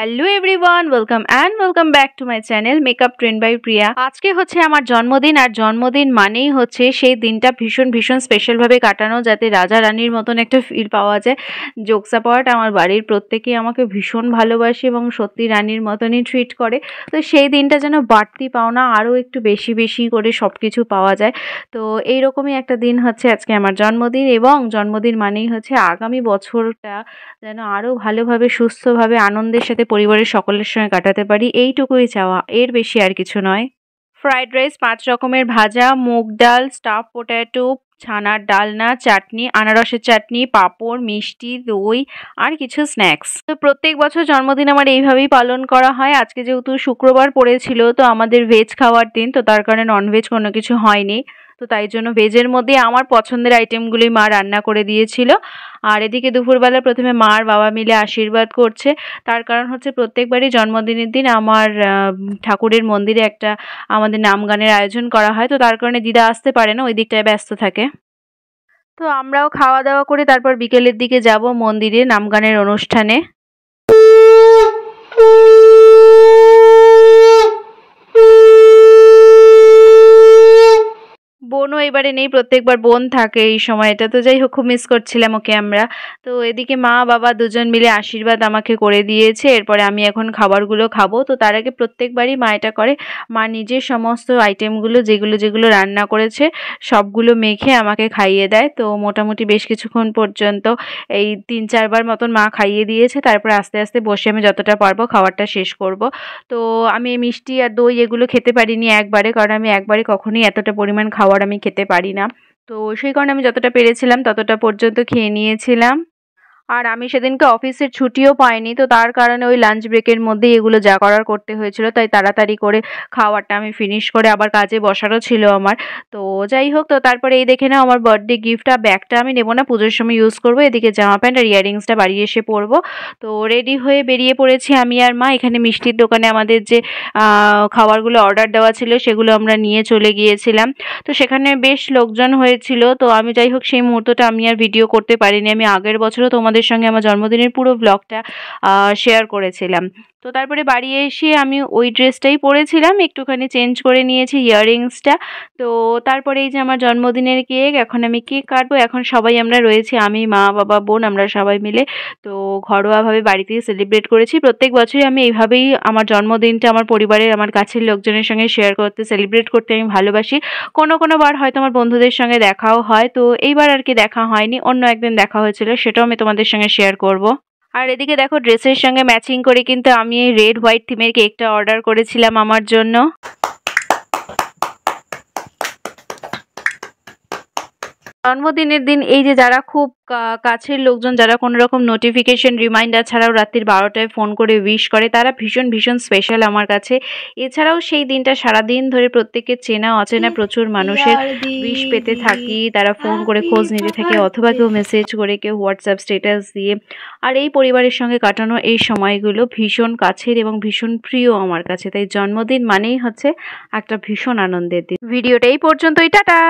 hello everyone welcome and welcome back to my channel makeup trend by Priya আজকে হচ্ছে আমার জন্মদিন আর জন্মদিন মানেই হচ্ছে সেই দিনটা ভীষণ ভীষণ স্পেশালভাবে কাটানো যাতে রাজা রানীর মতন একটা ফিল পাওয়া যায় জোকসাপাট আমার বাড়ির প্রত্যেকেই আমাকে ভীষণ ভালোবাসে এবং সত্যি রানীর মতনই ট্রিট করে তো সেই দিনটা যেন বাড়তি পাওনা আরও একটু বেশি বেশি করে সব কিছু পাওয়া যায় তো এই রকমই একটা দিন হচ্ছে আজকে আমার জন্মদিন এবং জন্মদিন মানেই হচ্ছে আগামী বছরটা যেন আরও ভালোভাবে সুস্থভাবে আনন্দের সাথে পরিবারের সকলের সঙ্গে কাটাতে পারি এইটুকুই চাওয়া এর বেশি আর কিছু নয় ফ্রাইড রাইস পাঁচ রকমের ভাজা মুগ ডাল স্টাফ পোট্যাটো ছানার ডালনা চাটনি আনারসের চাটনি পাঁপড় মিষ্টি দই আর কিছু স্ন্যাক্স তো প্রত্যেক বছর জন্মদিন আমার এইভাবেই পালন করা হয় আজকে যেহেতু শুক্রবার পড়েছিল তো আমাদের ভেজ খাওয়ার দিন তো তার কারণে ননভেজ কোনো কিছু হয়নি তো তাই জন্য ভেজের মধ্যে আমার পছন্দের আইটেমগুলি মা রান্না করে দিয়েছিল আর এদিকে দুপুরবেলা প্রথমে মা আর বাবা মিলে আশীর্বাদ করছে তার কারণ হচ্ছে প্রত্যেকবারই জন্মদিনের দিন আমার ঠাকুরের মন্দিরে একটা আমাদের নাম গানের আয়োজন করা হয় তো তার কারণে দিদা আসতে পারে না ওই দিকটায় ব্যস্ত থাকে তো আমরাও খাওয়া দাওয়া করে তারপর বিকেলের দিকে যাব মন্দিরে নাম গানের অনুষ্ঠানে পরিবারে নেই প্রত্যেকবার বোন থাকে এই সময়টা তো যাই হোক খুব মিস করছিলাম ওকে আমরা তো এদিকে মা বাবা দুজন মিলে আশীর্বাদ আমাকে করে দিয়েছে এরপরে আমি এখন খাবারগুলো খাবো তো তার আগে প্রত্যেকবারই মা এটা করে মা নিজের সমস্ত আইটেমগুলো যেগুলো যেগুলো রান্না করেছে সবগুলো মেখে আমাকে খাইয়ে দেয় তো মোটামুটি বেশ কিছুক্ষণ পর্যন্ত এই তিন চারবার মতন মা খাইয়ে দিয়েছে তারপর আস্তে আস্তে বসে আমি যতটা পারবো খাবারটা শেষ করব তো আমি মিষ্টি আর দই এগুলো খেতে পারিনি একবারে কারণ আমি একবারে কখনোই এতটা পরিমাণ খাবার আমি খেতে খেতে পারি না তো সেই কারণে আমি যতটা পেরেছিলাম ততটা পর্যন্ত খেয়ে নিয়েছিলাম আর আমি সেদিনকে অফিসের ছুটিও পাইনি তো তার কারণে ওই লাঞ্চ ব্রেকের মধ্যে এগুলো যা করার করতে হয়েছিল তাই তাড়াতাড়ি করে খাওয়াটা আমি ফিনিশ করে আবার কাজে বসারও ছিল আমার তো যাই হোক তো তারপরে এই দেখে নাও আমার বার্থডে গিফটটা ব্যাগটা আমি নেবো না পুজোর সময় ইউজ করবো এদিকে জামা প্যান্ট আর ইয়াররিংসটা বাড়ি এসে পরবো তো রেডি হয়ে বেরিয়ে পড়েছি আমি আর মা এখানে মিষ্টির দোকানে আমাদের যে খাবারগুলো অর্ডার দেওয়া ছিল সেগুলো আমরা নিয়ে চলে গিয়েছিলাম তো সেখানে বেশ লোকজন হয়েছিল তো আমি যাই হোক সেই মুহূর্তটা আমি আর ভিডিও করতে পারিনি আমি আগের বছরও তোমাদের আপনাদের সঙ্গে আমার জন্মদিনের পুরো ব্লগটা শেয়ার করেছিলাম তো তারপরে বাড়ি এসে আমি ওই ড্রেসটাই পরেছিলাম একটুখানি চেঞ্জ করে নিয়েছি ইয়াররিংসটা তো তারপরে এই যে আমার জন্মদিনের কেক এখন আমি কেক কাটবো এখন সবাই আমরা রয়েছি আমি মা বাবা বোন আমরা সবাই মিলে তো ঘরোয়াভাবে বাড়িতে সেলিব্রেট করেছি প্রত্যেক বছরই আমি এইভাবেই আমার জন্মদিনটা আমার পরিবারের আমার কাছের লোকজনের সঙ্গে শেয়ার করতে সেলিব্রেট করতে আমি ভালোবাসি কোনো কোনো বার হয়তো আমার বন্ধুদের সঙ্গে দেখাও হয় তো এইবার আর কি দেখা হয়নি অন্য একদিন দেখা হয়েছিল সেটাও আমি তোমাদের সঙ্গে শেয়ার করব আর এদিকে দেখো ড্রেসের সঙ্গে ম্যাচিং করে কিন্তু আমি এই রেড হোয়াইট থিমের কেকটা অর্ডার করেছিলাম আমার জন্য জন্মদিনের দিন এই যে যারা খুব কাছের লোকজন যারা কোনো রকম নোটিফিকেশন রিমাইন্ডার ছাড়াও রাত্রির বারোটায় ফোন করে উইশ করে তারা ভীষণ ভীষণ স্পেশাল আমার কাছে এছাড়াও সেই দিনটা সারা দিন ধরে প্রত্যেকের চেনা অচেনা প্রচুর মানুষের উইশ পেতে থাকি তারা ফোন করে খোঁজ নিতে থাকে অথবা কেউ মেসেজ করে কেউ হোয়াটসঅ্যাপ স্ট্যাটাস দিয়ে আর এই পরিবারের সঙ্গে কাটানো এই সময়গুলো ভীষণ কাছের এবং ভীষণ প্রিয় আমার কাছে তাই জন্মদিন মানেই হচ্ছে একটা ভীষণ আনন্দের দিন ভিডিওটা এই পর্যন্তই টাটা